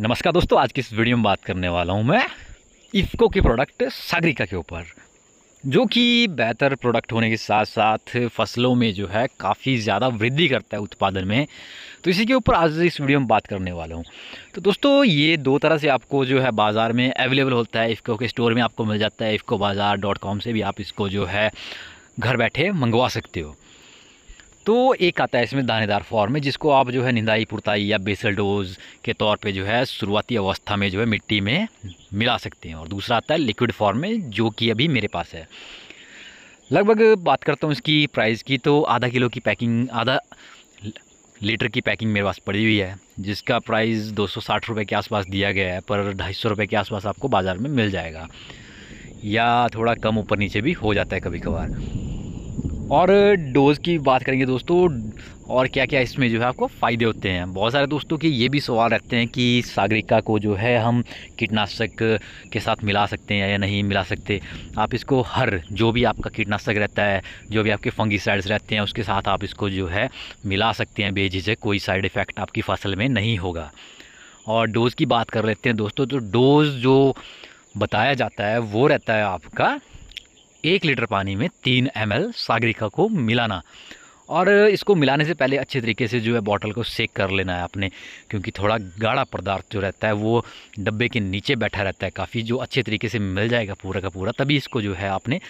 नमस्कार दोस्तों आज की इस वीडियो में बात करने वाला हूँ मैं इफ़को के प्रोडक्ट सागरिका के ऊपर जो कि बेहतर प्रोडक्ट होने के साथ साथ फसलों में जो है काफ़ी ज़्यादा वृद्धि करता है उत्पादन में तो इसी के ऊपर आज इस वीडियो में बात करने वाला हूँ तो दोस्तों ये दो तरह से आपको जो है बाज़ार में अवेलेबल होता है इफ़को के स्टोर में आपको मिल जाता है इफ़को बाज़ार डॉट कॉम से भी आप इसको जो है घर बैठे मंगवा सकते हो तो एक आता है इसमें दानेदार फॉर्म में जिसको आप जो है निंदाई पुरताई या बेसल डोज के तौर पे जो है शुरुआती अवस्था में जो है मिट्टी में मिला सकते हैं और दूसरा आता है लिक्विड फॉर्म में जो कि अभी मेरे पास है लगभग बात करता हूँ इसकी प्राइस की तो आधा किलो की पैकिंग आधा लीटर की पैकिंग मेरे पास पड़ी हुई है जिसका प्राइस दो सौ साठ रुपये के आसपास दिया गया है पर ढाई सौ रुपये के आसपास आपको बाज़ार में मिल जाएगा या थोड़ा कम ऊपर नीचे भी हो जाता है कभी कभार और डोज़ की बात करेंगे दोस्तों और क्या क्या इसमें जो है आपको फ़ायदे होते हैं बहुत सारे दोस्तों की ये भी सवाल रखते हैं कि सागरिका को जो है हम कीटनाशक के साथ मिला सकते हैं या नहीं मिला सकते आप इसको हर जो भी आपका कीटनाशक रहता है जो भी आपके फंगीसाइड्स रहते हैं उसके साथ आप इसको जो है मिला सकते हैं बेझिझक कोई साइड इफ़ेक्ट आपकी फ़सल में नहीं होगा और डोज़ की बात कर लेते हैं दोस्तों तो डोज़ जो बताया जाता है वो रहता है आपका एक लीटर पानी में तीन एम सागरिका को मिलाना और इसको मिलाने से पहले अच्छे तरीके से जो है बॉटल को सेक कर लेना है आपने क्योंकि थोड़ा गाढ़ा पदार्थ जो रहता है वो डब्बे के नीचे बैठा रहता है काफ़ी जो अच्छे तरीके से मिल जाएगा पूरा का पूरा तभी इसको जो है आपने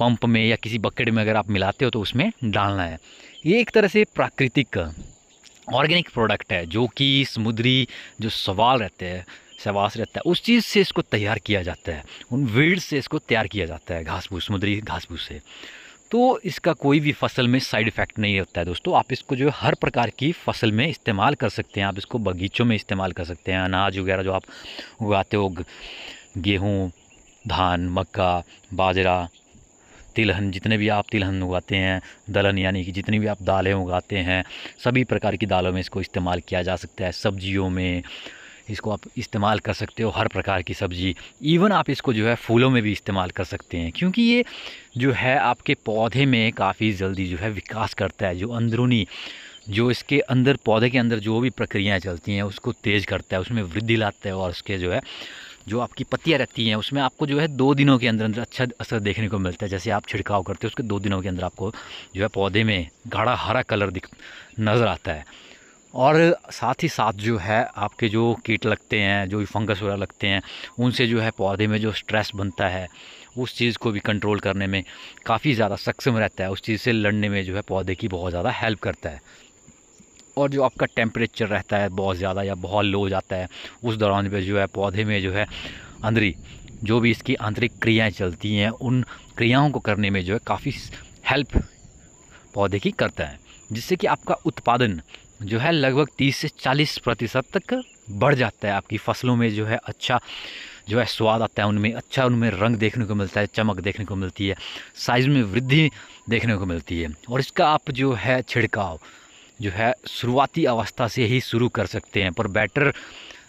पंप में या किसी बकेट में अगर आप मिलाते हो तो उसमें डालना है ये एक तरह से प्राकृतिक ऑर्गेनिक प्रोडक्ट है जो कि समुद्री जो सवाल रहते हैं शवास रहता है उस चीज़ से इसको तैयार किया जाता है उन वीड से इसको तैयार किया जाता है घास भूस समुद्री घास भूस से तो इसका कोई भी फसल में साइड इफ़ेक्ट नहीं होता है दोस्तों आप इसको जो है हर प्रकार की फसल में इस्तेमाल कर सकते हैं आप इसको बगीचों में इस्तेमाल कर सकते हैं अनाज वगैरह जो आप उगाते हो गेहूँ धान मक्का बाजरा तिलहन जितने भी आप तिलहन उगाते हैं दलहन यानी कि जितनी भी आप दालें उगाते हैं सभी प्रकार की दालों में इसको इस्तेमाल किया जा सकता है सब्जियों में इसको आप इस्तेमाल कर सकते हो हर प्रकार की सब्ज़ी इवन आप इसको जो है फूलों में भी इस्तेमाल कर सकते हैं क्योंकि ये जो है आपके पौधे में काफ़ी जल्दी जो है विकास करता है जो अंदरूनी जो इसके अंदर पौधे के अंदर जो भी प्रक्रियाएं चलती हैं उसको तेज़ करता है उसमें वृद्धि लाता है और उसके जो है जो आपकी पत्तियाँ रहती हैं उसमें आपको जो है दो दिनों के अंदर अंदर अच्छा असर देखने को मिलता है जैसे आप छिड़काव करते हो उसके दो दिनों के अंदर आपको जो है पौधे में गाढ़ा हरा कलर दिख नज़र आता है और साथ ही साथ जो है आपके जो कीट लगते हैं जो फंगस वगैरह लगते हैं उनसे जो है पौधे में जो स्ट्रेस बनता है उस चीज़ को भी कंट्रोल करने में काफ़ी ज़्यादा सक्षम रहता है उस चीज़ से लड़ने में जो है पौधे की बहुत ज़्यादा हेल्प करता है और जो आपका टेम्परेचर रहता है बहुत ज़्यादा या बहुत लो जाता है उस दौरान पर जो है पौधे में जो है अंदरी जो भी इसकी आंतरिक क्रियाएँ चलती हैं उन क्रियाओं को करने में जो है काफ़ी हेल्प पौधे की करता है जिससे कि आपका उत्पादन जो है लगभग 30 से 40 प्रतिशत तक बढ़ जाता है आपकी फसलों में जो है अच्छा जो है स्वाद आता है उनमें अच्छा उनमें रंग देखने को मिलता है चमक देखने को मिलती है साइज़ में वृद्धि देखने को मिलती है और इसका आप जो है छिड़काव जो है शुरुआती अवस्था से ही शुरू कर सकते हैं पर बेटर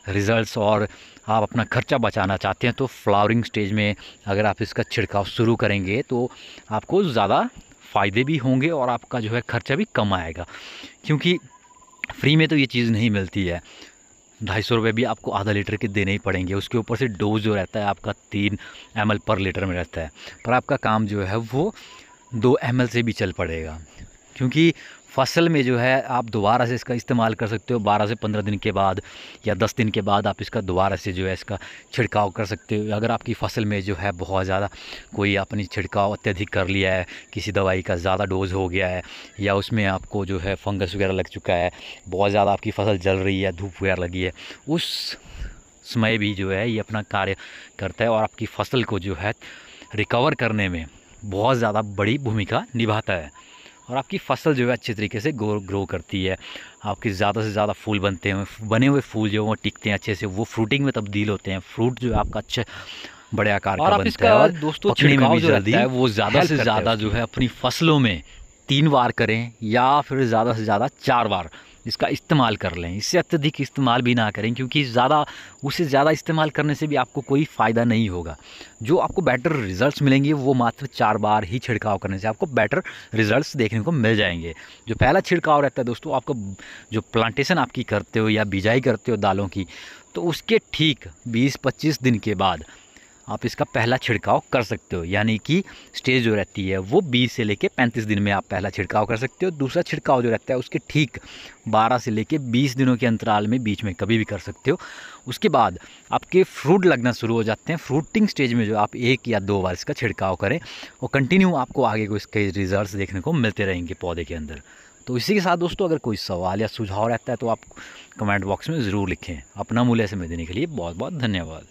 रिज़ल्ट्स और आप अपना खर्चा बचाना चाहते हैं तो फ्लावरिंग स्टेज में अगर आप इसका छिड़काव शुरू करेंगे तो आपको ज़्यादा फ़ायदे भी होंगे और आपका जो है खर्चा भी कम आएगा क्योंकि फ्री में तो ये चीज़ नहीं मिलती है ढाई सौ रुपये भी आपको आधा लीटर के देने ही पड़ेंगे उसके ऊपर से डोज जो रहता है आपका तीन एम पर लीटर में रहता है पर आपका काम जो है वो दो एम से भी चल पड़ेगा क्योंकि फसल में जो है आप दोबारा से इसका इस्तेमाल कर सकते हो बारह से पंद्रह दिन के बाद या दस दिन के बाद आप इसका दोबारा से जो है इसका छिड़काव कर सकते हो अगर आपकी फसल में जो है बहुत ज़्यादा कोई आपने छिड़काव अत्यधिक कर लिया है किसी दवाई का ज़्यादा डोज हो गया है या उसमें आपको जो है फंगस वगैरह लग चुका है बहुत ज़्यादा आपकी फसल जल रही है धूप वगैरह लगी है उस समय भी जो है ये अपना कार्य करता है और आपकी फसल को जो है रिकवर करने में बहुत ज़्यादा बड़ी भूमिका निभाता है और आपकी फसल जो है अच्छे तरीके से ग्रो ग्रो करती है आपके ज़्यादा से ज़्यादा फूल बनते हैं बने हुए फूल जो है वो टिकते हैं अच्छे से वो फ्रूटिंग में तब्दील होते हैं फ्रूट जो है आपका अच्छा बड़े आकार और का बनता इसका है दोस्तों छिड़काव में भी है वो ज़्यादा से ज़्यादा जो है अपनी फसलों में तीन बार करें या फिर ज़्यादा से ज़्यादा चार बार इसका इस्तेमाल कर लें इससे अत्यधिक इस्तेमाल भी ना करें क्योंकि ज़्यादा उसे ज़्यादा इस्तेमाल करने से भी आपको कोई फ़ायदा नहीं होगा जो आपको बेटर रिजल्ट्स मिलेंगे वो मात्र चार बार ही छिड़काव करने से आपको बेटर रिजल्ट्स देखने को मिल जाएंगे जो पहला छिड़काव रहता है दोस्तों आपको जो प्लांटेशन आपकी करते हो या बिजाई करते हो दालों की तो उसके ठीक बीस पच्चीस दिन के बाद आप इसका पहला छिड़काव कर सकते हो यानी कि स्टेज जो रहती है वो 20 से लेके 35 दिन में आप पहला छिड़काव कर सकते हो दूसरा छिड़काव जो रहता है उसके ठीक 12 से लेके 20 दिनों के अंतराल में बीच में कभी भी कर सकते हो उसके बाद आपके फ्रूट लगना शुरू हो जाते हैं फ्रूटिंग स्टेज में जो आप एक या दो बार इसका छिड़काव करें और कंटिन्यू आपको आगे को इसके रिजल्ट देखने को मिलते रहेंगे पौधे के अंदर तो इसी के साथ दोस्तों अगर कोई सवाल या सुझाव रहता है तो आप कमेंट बॉक्स में ज़रूर लिखें अपना मूल्य समय देने के लिए बहुत बहुत धन्यवाद